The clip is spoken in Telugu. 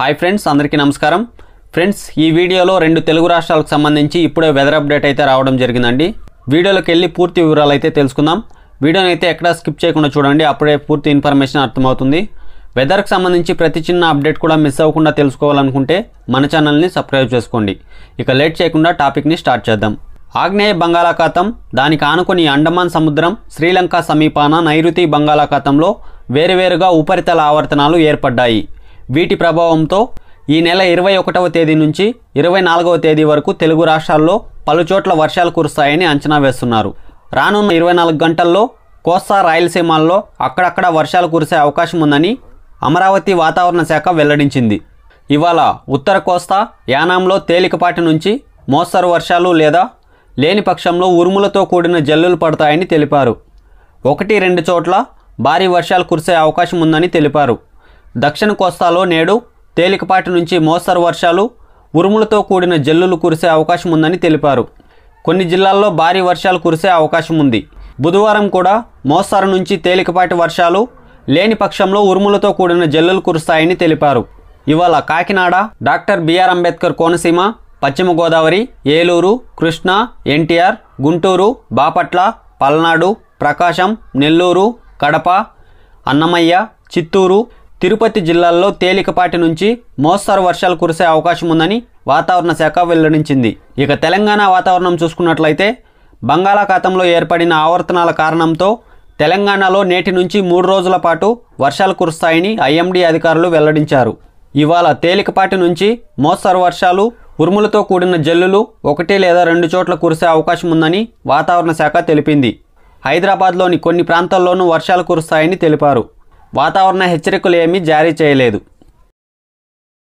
హాయ్ ఫ్రెండ్స్ అందరికీ నమస్కారం ఫ్రెండ్స్ ఈ వీడియోలో రెండు తెలుగు రాష్ట్రాలకు సంబంధించి ఇప్పుడే వెదర్ అప్డేట్ అయితే రావడం జరిగిందండి వీడియోలోకి వెళ్ళి పూర్తి వివరాలు అయితే తెలుసుకుందాం వీడియోని అయితే ఎక్కడా స్కిప్ చేయకుండా చూడండి అప్పుడే పూర్తి ఇన్ఫర్మేషన్ అర్థమవుతుంది వెదర్కి సంబంధించి ప్రతి చిన్న అప్డేట్ కూడా మిస్ అవ్వకుండా తెలుసుకోవాలనుకుంటే మన ఛానల్ని సబ్స్క్రైబ్ చేసుకోండి ఇక లేట్ చేయకుండా టాపిక్ని స్టార్ట్ చేద్దాం ఆగ్నేయ బంగాళాఖాతం దానికి ఆనుకుని అండమాన్ సముద్రం శ్రీలంక సమీపాన నైరుతి బంగాళాఖాతంలో వేరువేరుగా ఉపరితల ఆవర్తనాలు ఏర్పడ్డాయి వీటి ప్రభావంతో ఈ నెల ఇరవై ఒకటవ తేదీ నుంచి ఇరవై నాలుగవ తేదీ వరకు తెలుగు రాష్ట్రాల్లో పలుచోట్ల వర్షాలు కురుస్తాయని అంచనా వేస్తున్నారు రానున్న ఇరవై నాలుగు గంటల్లో కోస్తా రాయలసీమల్లో అక్కడక్కడ వర్షాలు కురిసే అవకాశం ఉందని అమరావతి వాతావరణ శాఖ వెల్లడించింది ఇవాళ ఉత్తర కోస్తా యానాంలో తేలికపాటి నుంచి మోస్తరు వర్షాలు లేదా లేని పక్షంలో ఉరుములతో కూడిన జల్లులు పడతాయని తెలిపారు ఒకటి రెండు చోట్ల భారీ వర్షాలు కురిసే అవకాశం ఉందని తెలిపారు దక్షిణ కోస్తాలో నేడు తేలికపాటి నుంచి మోస్తరు వర్షాలు ఉరుములతో కూడిన జల్లులు కురిసే అవకాశం ఉందని తెలిపారు కొన్ని జిల్లాల్లో భారీ వర్షాలు కురిసే అవకాశం ఉంది బుధవారం కూడా మోస్తరు నుంచి తేలికపాటి వర్షాలు లేని పక్షంలో ఉరుములతో కూడిన జల్లులు కురుస్తాయని తెలిపారు ఇవాళ కాకినాడ డాక్టర్ బిఆర్ అంబేద్కర్ కోనసీమ పశ్చిమ గోదావరి ఏలూరు కృష్ణా ఎన్టీఆర్ గుంటూరు బాపట్ల పల్నాడు ప్రకాశం నెల్లూరు కడప అన్నమయ్య చిత్తూరు తిరుపతి జిల్లాల్లో తేలికపాటి నుంచి మోస్తరు వర్షాలు కురిసే అవకాశం ఉందని వాతావరణ శాఖ వెల్లడించింది ఇక తెలంగాణ వాతావరణం చూసుకున్నట్లయితే బంగాళాఖాతంలో ఏర్పడిన ఆవర్తనాల కారణంతో తెలంగాణలో నేటి నుంచి మూడు రోజుల పాటు వర్షాలు కురుస్తాయని ఐఎండీ అధికారులు వెల్లడించారు ఇవాళ తేలికపాటి నుంచి మోస్తరు వర్షాలు ఉరుములతో కూడిన జల్లులు ఒకటి లేదా రెండు చోట్ల కురిసే అవకాశం ఉందని వాతావరణ శాఖ తెలిపింది హైదరాబాద్లోని కొన్ని ప్రాంతాల్లోనూ వర్షాలు కురుస్తాయని తెలిపారు వాతావరణ హెచ్చరికలు ఏమీ జారీ చేయలేదు